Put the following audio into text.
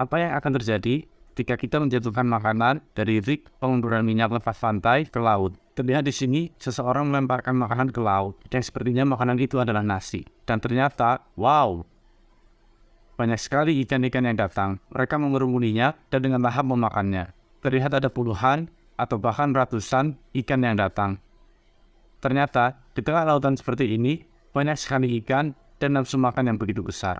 apa yang akan terjadi jika kita menjatuhkan makanan dari rig pengunduran minyak lepas pantai ke laut. Terlihat di sini, seseorang melemparkan makanan ke laut, yang sepertinya makanan itu adalah nasi. Dan ternyata, wow, banyak sekali ikan-ikan yang datang. Mereka mengerumuninya dan dengan lahap memakannya. Terlihat ada puluhan atau bahkan ratusan ikan yang datang. Ternyata, di tengah lautan seperti ini, banyak sekali ikan dan nafsu makan yang begitu besar.